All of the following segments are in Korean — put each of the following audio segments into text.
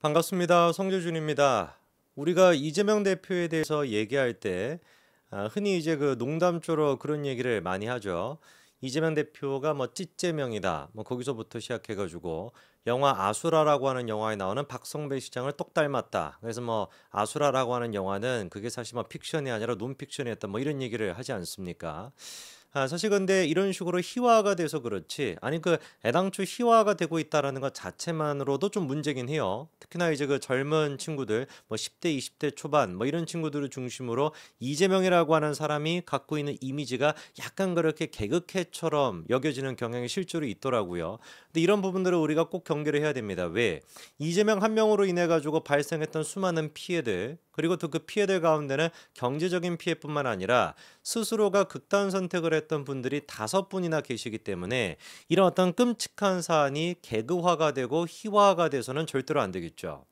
반갑습니다. 성재준입니다. 우리가 이재명 대표에 대해서 얘기할 때 아, 흔히 이제 그 농담조로 그런 얘기를 많이 하죠. 이재명 대표가 뭐 찌재명이다. 뭐 거기서부터 시작해가지고 영화 아수라라고 하는 영화에 나오는 박성배 시장을 똑 닮았다. 그래서 뭐 아수라라고 하는 영화는 그게 사실 뭐 픽션이 아니라 논픽션이었다. 뭐 이런 얘기를 하지 않습니까? 아, 사실 근데 이런 식으로 희화가 돼서 그렇지 아니 그 애당초 희화가 되고 있다라는 것 자체만으로도 좀 문제긴 해요. 특히나 이제 그 젊은 친구들 뭐 10대 20대 초반 뭐 이런 친구들을 중심으로 이재명이라고 하는 사람이 갖고 있는 이미지가 약간 그렇게 개그캐처럼 여겨지는 경향이 실제로 있더라고요. 근데 이런 부분들을 우리가 꼭 경계를 해야 됩니다. 왜 이재명 한 명으로 인해 가지고 발생했던 수많은 피해들 그리고 또 그 피해들 가운데는 경제적인 피해뿐만 아니라 스스로가 극단 선택을 했던 분들이 다섯 분이나 계시기 때문에 이런 어떤 끔찍한 사안이 개그화가 되고 희화가 화 돼서는 절대로 안 되겠죠.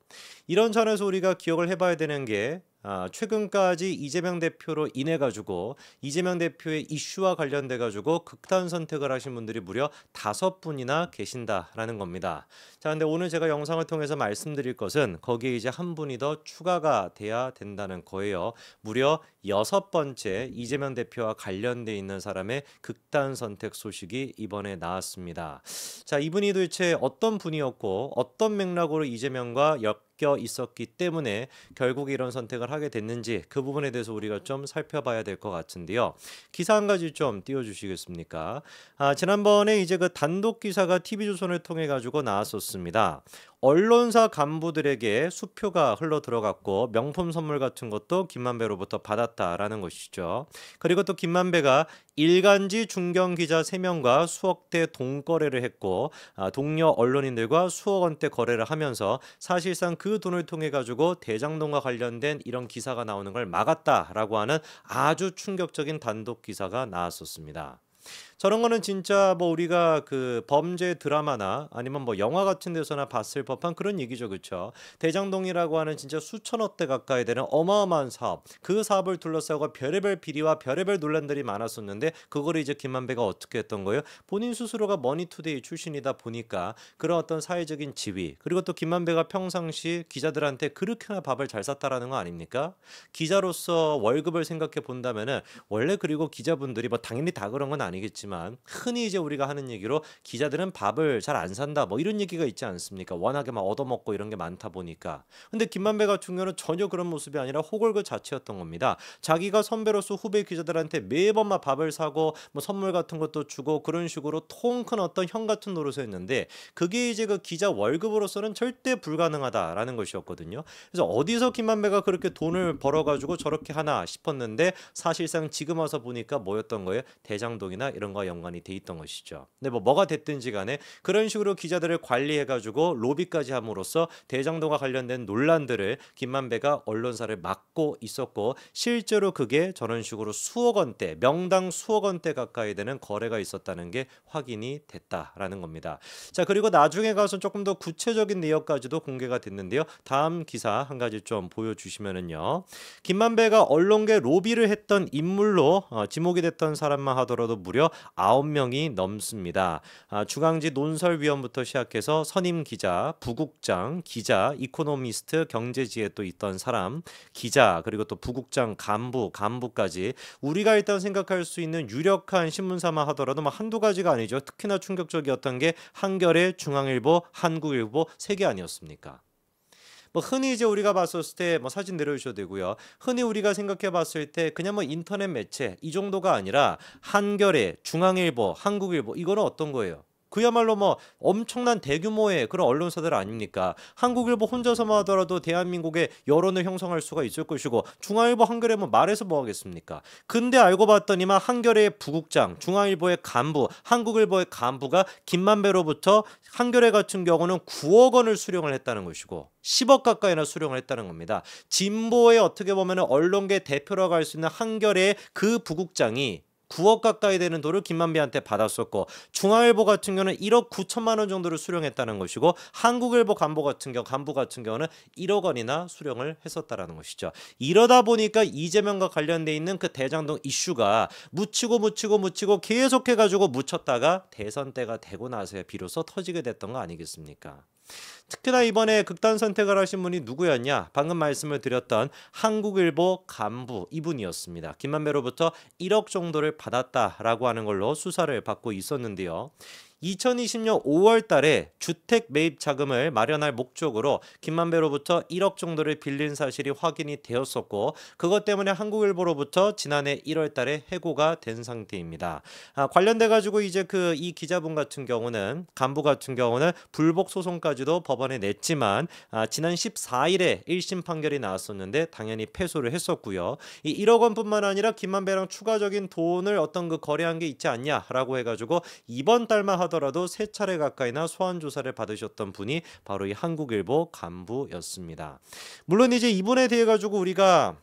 이런 차원에서 우리가 기억을 해봐야 되는 게 아, 최근까지 이재명 대표로 인해 가지고 이재명 대표의 이슈와 관련돼 가지고 극단 선택을 하신 분들이 무려 다섯 분이나 계신다라는 겁니다. 자, 근데 오늘 제가 영상을 통해서 말씀드릴 것은 거기에 이제 한 분이 더 추가가 돼야 된다는 거예요. 무려 여섯 번째 이재명 대표와 관련돼 있는 사람의 극단 선택 소식이 이번에 나왔습니다. 자, 이분이 도대체 어떤 분이었고 어떤 맥락으로 이재명과 역 섞여 있었기 때문에 결국 이런 선택을 하게 됐는지 그 부분에 대해서 우리가 좀 살펴봐야 될 것 같은데요. 기사 한 가지 좀 띄워주시겠습니까? 아, 지난번에 이제 그 단독 기사가 TV조선을 통해 가지고 나왔었습니다. 언론사 간부들에게 수표가 흘러 들어갔고 명품 선물 같은 것도 김만배로부터 받았다라는 것이죠. 그리고 또 김만배가 일간지 중견 기자 3명과 수억대 동거래를 했고 아, 동료 언론인들과 수억 원대 거래를 하면서 사실상 그 돈을 통해 가지고 대장동과 관련된 이런 기사가 나오는 걸 막았다라고 하는 아주 충격적인 단독 기사가 나왔었습니다. 저런 거는 진짜 뭐 우리가 그 범죄 드라마나 아니면 뭐 영화 같은 데서나 봤을 법한 그런 얘기죠. 그렇죠? 대장동이라고 하는 진짜 수천억 대 가까이 되는 어마어마한 사업. 그 사업을 둘러싸고 별의별 비리와 별의별 논란들이 많았었는데 그걸 이제 김만배가 어떻게 했던 거예요? 본인 스스로가 머니투데이 출신이다 보니까 그런 어떤 사회적인 지위 그리고 또 김만배가 평상시 기자들한테 그렇게나 밥을 잘 샀다라는 거 아닙니까? 기자로서 월급을 생각해 본다면은 원래 그리고 기자분들이 뭐 당연히 다 그런 건 아니겠지만 있지만 흔히 이제 우리가 하는 얘기로 기자들은 밥을 잘 안 산다 뭐 이런 얘기가 있지 않습니까? 워낙에 막 얻어먹고 이런 게 많다 보니까. 근데 김만배 같은 경우는 전혀 그런 모습이 아니라 호걸 그 자체였던 겁니다. 자기가 선배로서 후배 기자들한테 매번 막 밥을 사고 뭐 선물 같은 것도 주고 그런 식으로 통 큰 어떤 형 같은 노릇을 했는데 그게 이제 그 기자 월급으로서는 절대 불가능하다라는 것이었거든요. 그래서 어디서 김만배가 그렇게 돈을 벌어가지고 저렇게 하나 싶었는데 사실상 지금 와서 보니까 뭐였던 거예요? 대장동이나 이런 거. 사건과 연관이 돼 있던 것이죠. 근데 뭐 뭐가 됐든지 간에 그런 식으로 기자들을 관리해 가지고 로비까지 함으로써 대장동과 관련된 논란들을 김만배가 언론사를 막고 있었고 실제로 그게 저런 식으로 수억 원대 명당 수억 원대 가까이 되는 거래가 있었다는 게 확인이 됐다라는 겁니다. 자 그리고 나중에 가서 조금 더 구체적인 내역까지도 공개가 됐는데요. 다음 기사 한 가지 좀 보여주시면은요. 김만배가 언론계 로비를 했던 인물로 어, 지목이 됐던 사람만 하더라도 무려 9명이 넘습니다. 아, 중앙지 논설위원부터 시작해서 선임 기자, 부국장, 기자, 이코노미스트, 경제지에 또 있던 사람, 기자, 그리고 또 부국장, 간부, 간부까지 우리가 일단 생각할 수 있는 유력한 신문사만 하더라도 뭐 한두 가지가 아니죠. 특히나 충격적이었던 게 한겨레, 중앙일보, 한국일보 세 개 아니었습니까? 뭐 흔히 이제 우리가 봤었을 때 뭐 사진 내려주셔도 되고요. 흔히 우리가 생각해 봤을 때 그냥 뭐 인터넷 매체 이 정도가 아니라 한겨레, 중앙일보, 한국일보 이거는 어떤 거예요? 그야말로 뭐 엄청난 대규모의 그런 언론사들 아닙니까? 한국일보 혼자서만 하더라도 대한민국의 여론을 형성할 수가 있을 것이고 중앙일보 한겨레 뭐 말해서 뭐 하겠습니까? 근데 알고 봤더니만 한겨레의 부국장, 중앙일보의 간부, 한국일보의 간부가 김만배로부터 한겨레 같은 경우는 9억 원을 수령을 했다는 것이고 10억 가까이나 수령을 했다는 겁니다. 진보의 어떻게 보면 언론계 대표라고 할 수 있는 한겨레의 그 부국장이 9억 가까이 되는 돈을 김만배한테 받았었고 중앙일보 같은 경우는 1억 9천만 원 정도를 수령했다는 것이고 한국일보 간부 같은 경우 간부 같은 경우는 1억 원이나 수령을 했었다라는 것이죠. 이러다 보니까 이재명과 관련돼 있는 그 대장동 이슈가 묻히고 묻히고 묻히고 계속해 가지고 묻혔다가 대선 때가 되고 나서야 비로소 터지게 됐던 거 아니겠습니까? 특히나 이번에 극단 선택을 하신 분이 누구였냐? 방금 말씀을 드렸던 한국일보 간부 이분이었습니다. 김만배로부터 1억 정도를 받았다라고 하는 걸로 수사를 받고 있었는데요. 2020년 5월 달에 주택 매입 자금을 마련할 목적으로 김만배로부터 1억 정도를 빌린 사실이 확인이 되었었고 그것 때문에 한국일보로부터 지난해 1월 달에 해고가 된 상태입니다. 아, 관련돼 가지고 이제 그 이 기자분 같은 경우는 간부 같은 경우는 불복 소송까지도 법원에 냈지만 아, 지난 14일에 1심 판결이 나왔었는데 당연히 패소를 했었고요. 이 1억 원뿐만 아니라 김만배랑 추가적인 돈을 어떤 그 거래한 게 있지 않냐라고 해가지고 이번 달만 하 하더라도 세 차례 가까이나 소환 조사를 받으셨던 분이 바로 이 한국일보 간부였습니다. 물론 이제 이분에 대해 가지고 우리가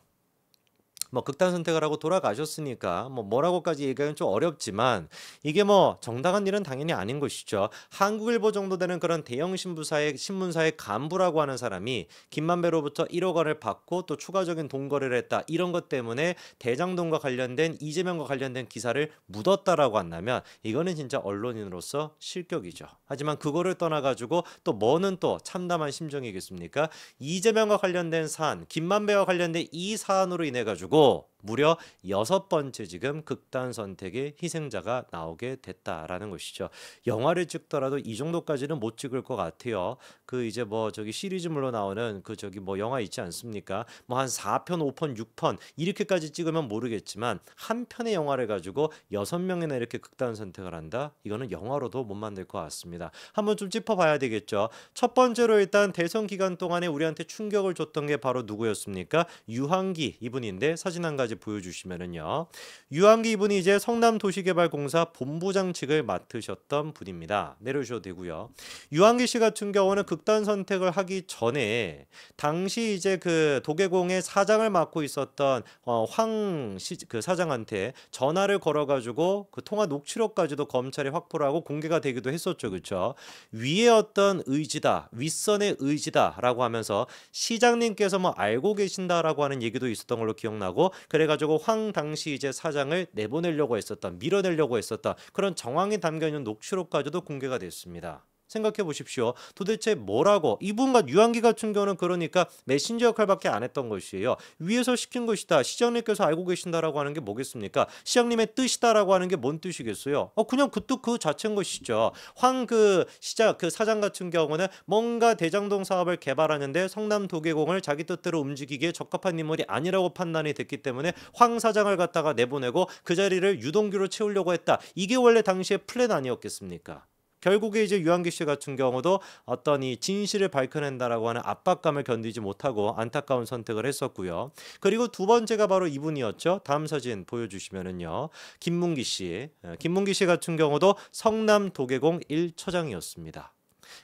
뭐 극단 선택을 하고 돌아가셨으니까 뭐 뭐라고까지 얘기하기는 좀 어렵지만 이게 뭐 정당한 일은 당연히 아닌 것이죠. 한국일보 정도 되는 그런 대형 신부사의 신문사의 간부라고 하는 사람이 김만배로부터 1억 원을 받고 또 추가적인 동거를 했다 이런 것 때문에 대장동과 관련된 이재명과 관련된 기사를 묻었다라고 한다면 이거는 진짜 언론인으로서 실격이죠. 하지만 그거를 떠나가지고 또 뭐는 또 참담한 심정이겠습니까? 이재명과 관련된 사안, 김만배와 관련된 이 사안으로 인해 가지고 있고 무려 여섯 번째 지금 극단 선택의 희생자가 나오게 됐다라는 것이죠. 영화를 찍더라도 이 정도까지는 못 찍을 것 같아요. 그 이제 뭐 저기 시리즈물로 나오는 그 저기 뭐 영화 있지 않습니까? 뭐 한 4편, 5편, 6편 이렇게까지 찍으면 모르겠지만 한 편의 영화를 가지고 여섯 명이나 이렇게 극단 선택을 한다. 이거는 영화로도 못 만들 것 같습니다. 한번 좀 짚어봐야 되겠죠. 첫 번째로 일단 대선 기간 동안에 우리한테 충격을 줬던 게 바로 누구였습니까? 유한기 이분인데 사진 한 가지 사진까지 보여주시면은요. 유한기 이분이 이제 성남도시개발공사 본부장직을 맡으셨던 분입니다. 내려주셔도 되고요. 유한기 씨 같은 경우는 극단 선택을 하기 전에 당시 이제 그 도계공의 사장을 맡고 있었던 어, 황그 사장한테 전화를 걸어가지고 그 통화 녹취록까지도 검찰에 확보를 하고 공개가 되기도 했었죠, 그렇죠? 위에 어떤 의지다, 윗선의 의지다라고 하면서 시장님께서 뭐 알고 계신다라고 하는 얘기도 있었던 걸로 기억나고. 그래가지고 황 당시 이제 사장을 내보내려고 했었던 밀어내려고 했었던 그런 정황이 담겨 있는 녹취록까지도 공개가 됐습니다. 생각해 보십시오. 도대체 뭐라고 이분과 유한기 같은 경우는 그러니까 메신저 역할밖에 안 했던 것이에요. 위에서 시킨 것이다. 시장님께서 알고 계신다라고 하는 게 뭐겠습니까? 시장님의 뜻이다라고 하는 게 뭔 뜻이겠어요? 어 그냥 그뜻그 자체인 것이죠. 황 그 시장 그 사장 같은 경우는 뭔가 대장동 사업을 개발하는데 성남 도계공을 자기 뜻대로 움직이기에 적합한 인물이 아니라고 판단이 됐기 때문에 황 사장을 갖다가 내보내고 그 자리를 유동규로 채우려고 했다. 이게 원래 당시의 플랜 아니었겠습니까? 결국에 이제 유한기 씨 같은 경우도 어떤 이 진실을 밝혀낸다라고 하는 압박감을 견디지 못하고 안타까운 선택을 했었고요. 그리고 두 번째가 바로 이분이었죠. 다음 사진 보여주시면은요. 김문기 씨, 예, 김문기 씨 같은 경우도 성남 도계공 1처장이었습니다.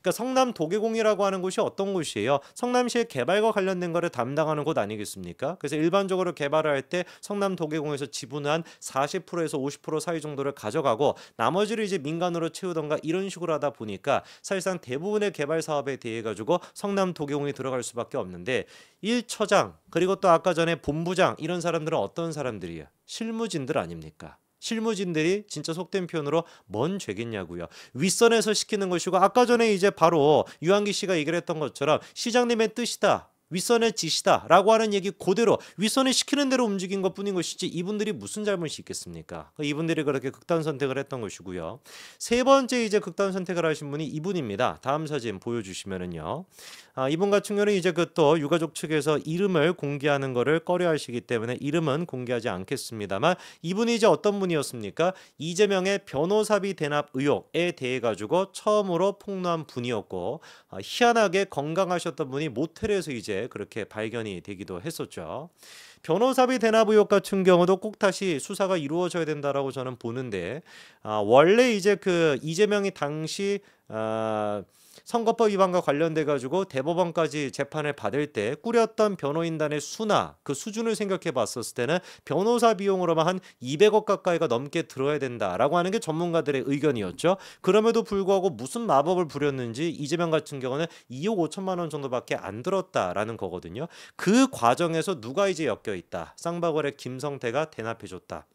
그러니까 성남 도계공이라고 하는 곳이 어떤 곳이에요? 성남시의 개발과 관련된 거를 담당하는 곳 아니겠습니까? 그래서 일반적으로 개발할때 성남 도계공에서 지분을 한 40%에서 50% 사이 정도를 가져가고 나머지를 이제 민간으로 채우던가 이런 식으로 하다 보니까 사실상 대부분의 개발 사업에 대해 가지고 성남 도계공이 들어갈 수밖에 없는데 1처장 그리고 또 아까 전에 본부장 이런 사람들은 어떤 사람들이에요? 실무진들 아닙니까? 실무진들이 진짜 속된 표현으로 뭔 죄겠냐고요. 윗선에서 시키는 것이고 아까 전에 이제 바로 유한기 씨가 얘기를 했던 것처럼 시장님의 뜻이다. 윗선의 짓이다라고 하는 얘기 그대로 윗선이 시키는 대로 움직인 것뿐인 것이지 이분들이 무슨 잘못이 있겠습니까? 그러니까 이분들이 그렇게 극단 선택을 했던 것이고요. 세 번째 이제 극단 선택을 하신 분이 이분입니다. 다음 사진 보여주시면은요. 아, 이분 같은 경우는 이제 그 또 유가족 측에서 이름을 공개하는 것을 꺼려하시기 때문에 이름은 공개하지 않겠습니다만 이분이 이제 어떤 분이었습니까? 이재명의 변호사비 대납 의혹에 대해 가지고 처음으로 폭로한 분이었고 아, 희한하게 건강하셨던 분이 모텔에서 이제 그렇게 발견이 되기도 했었죠. 변호사비 대납 의혹 같은 경우도 꼭 다시 수사가 이루어져야 된다라고 저는 보는데 아, 원래 이제 그 이재명이 당시 아, 선거법 위반과 관련돼 가지고 대법원까지 재판을 받을 때 꾸렸던 변호인단의 수나 그 수준을 생각해 봤었을 때는 변호사 비용으로만 한 200억 가까이가 넘게 들어야 된다라고 하는 게 전문가들의 의견이었죠. 그럼에도 불구하고 무슨 마법을 부렸는지 이재명 같은 경우는 2억 5천만 원 정도밖에 안 들었다라는 거거든요. 그 과정에서 누가 이제 엮여 있다. 쌍방울의 김성태가 대납해 줬다.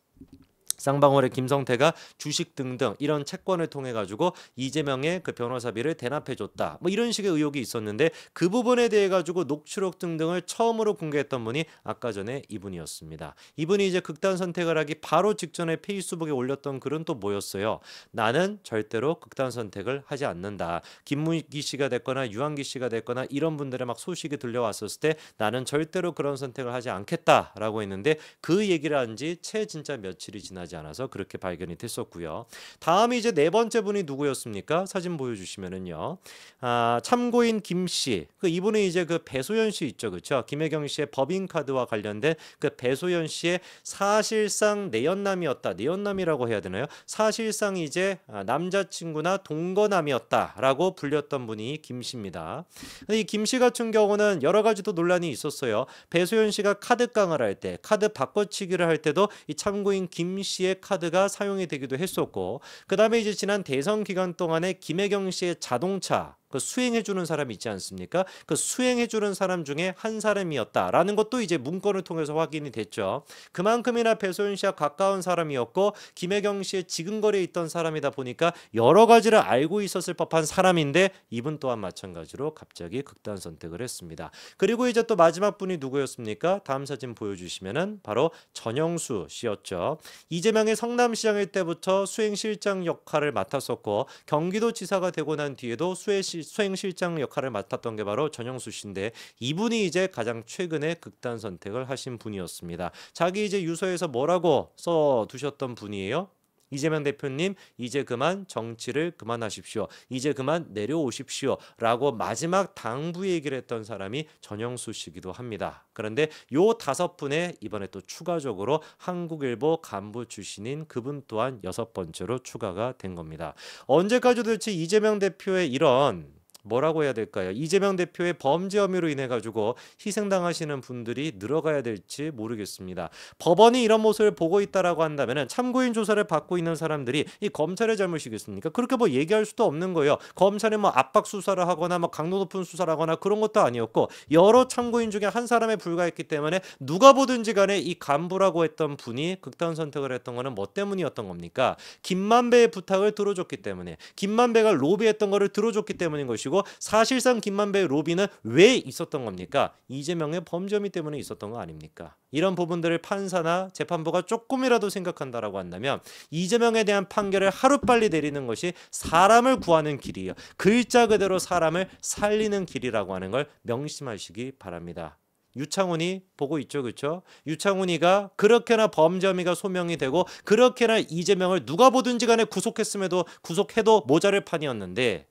쌍방울의 김성태가 주식 등등 이런 채권을 통해 가지고 이재명의 그 변호사비를 대납해 줬다. 뭐 이런 식의 의혹이 있었는데 그 부분에 대해 가지고 녹취록 등등을 처음으로 공개했던 분이 아까 전에 이분이었습니다. 이분이 이제 극단 선택을 하기 바로 직전에 페이스북에 올렸던 글은 또 뭐였어요? 나는 절대로 극단 선택을 하지 않는다. 김문기 씨가 됐거나 유한기 씨가 됐거나 이런 분들의 막 소식이 들려왔었을 때 나는 절대로 그런 선택을 하지 않겠다라고 했는데 그 얘기를 한지채 진짜 며칠이 지나 하지 않아서 그렇게 발견이 됐었고요. 다음이 이제 네 번째 분이 누구였습니까? 사진 보여주시면은요. 아, 참고인 김 씨. 그 이분은 이제 그 배소연 씨 있죠, 그렇죠? 김혜경 씨의 법인 카드와 관련된 그 배소연 씨의 사실상 내연남이었다. 내연남이라고 해야 되나요? 사실상 이제 아, 남자친구나 동거남이었다라고 불렸던 분이 김 씨입니다. 이김씨 같은 경우는 여러 가지 도 논란이 있었어요. 배소연 씨가 카드 강을할 때, 카드 바꿔치기를 할 때도 이 참고인 김 씨. 씨의 카드가 사용이 되기도 했었고 그 다음에 이제 지난 대선 기간 동안에 김혜경 씨의 자동차 그 수행해 주는 사람이 있지 않습니까? 그 수행해 주는 사람 중에 한 사람이었다라는 것도 이제 문건을 통해서 확인이 됐죠. 그만큼이나 배소윤 씨와 가까운 사람이었고 김혜경 씨의 지근거리에 있던 사람이다 보니까 여러 가지를 알고 있었을 법한 사람인데 이분 또한 마찬가지로 갑자기 극단 선택을 했습니다. 그리고 이제 또 마지막 분이 누구였습니까? 다음 사진 보여주시면은 바로 전영수 씨였죠. 이재명의 성남시장일 때부터 수행실장 역할을 맡았었고 경기도지사가 되고 난 뒤에도 수행실 수행실장 역할을 맡았던 게 바로 전영수 씨인데 이분이 이제 가장 최근에 극단 선택을 하신 분이었습니다. 자기 이제 유서에서 뭐라고 써 두셨던 분이에요? 이재명 대표님 이제 그만 정치를 그만하십시오. 이제 그만 내려오십시오라고 마지막 당부 얘기를 했던 사람이 전영수 씨기도 합니다. 그런데 요 다섯 분에 이번에 또 추가적으로 한국일보 간부 출신인 그분 또한 여섯 번째로 추가가 된 겁니다. 언제까지 도대체 이재명 대표의 이런 뭐라고 해야 될까요? 이재명 대표의 범죄 혐의로 인해 가지고 희생당하시는 분들이 늘어가야 될지 모르겠습니다. 법원이 이런 모습을 보고 있다라고 한다면 참고인 조사를 받고 있는 사람들이 이 검찰의 잘못이겠습니까? 그렇게 뭐 얘기할 수도 없는 거예요. 검찰이 뭐 압박 수사를 하거나 뭐 강도 높은 수사를 하거나 그런 것도 아니었고 여러 참고인 중에 한 사람에 불과했기 때문에 누가 보든지 간에 이 간부라고 했던 분이 극단 선택을 했던 거는 뭐 때문이었던 겁니까? 김만배의 부탁을 들어줬기 때문에 김만배가 로비했던 거를 들어줬기 때문인 것이고 그리고 사실상 김만배의 로비는 왜 있었던 겁니까? 이재명의 범죄미 때문에 있었던 거 아닙니까? 이런 부분들을 판사나 재판부가 조금이라도 생각한다라고 한다면 이재명에 대한 판결을 하루빨리 내리는 것이 사람을 구하는 길이에요. 글자 그대로 사람을 살리는 길이라고 하는 걸 명심하시기 바랍니다. 유창훈이 보고 있죠, 그렇죠? 유창훈이가 그렇게나 범죄미가 소명이 되고 그렇게나 이재명을 누가 보든지 간에 구속했음에도 구속해도 모자를 판이었는데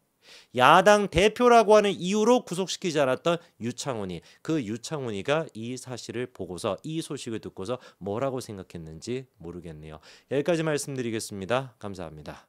야당 대표라고 하는 이유로 구속시키지 않았던 유창훈이 그 유창훈이가 이 사실을 보고서 이 소식을 듣고서 뭐라고 생각했는지 모르겠네요. 여기까지 말씀드리겠습니다. 감사합니다.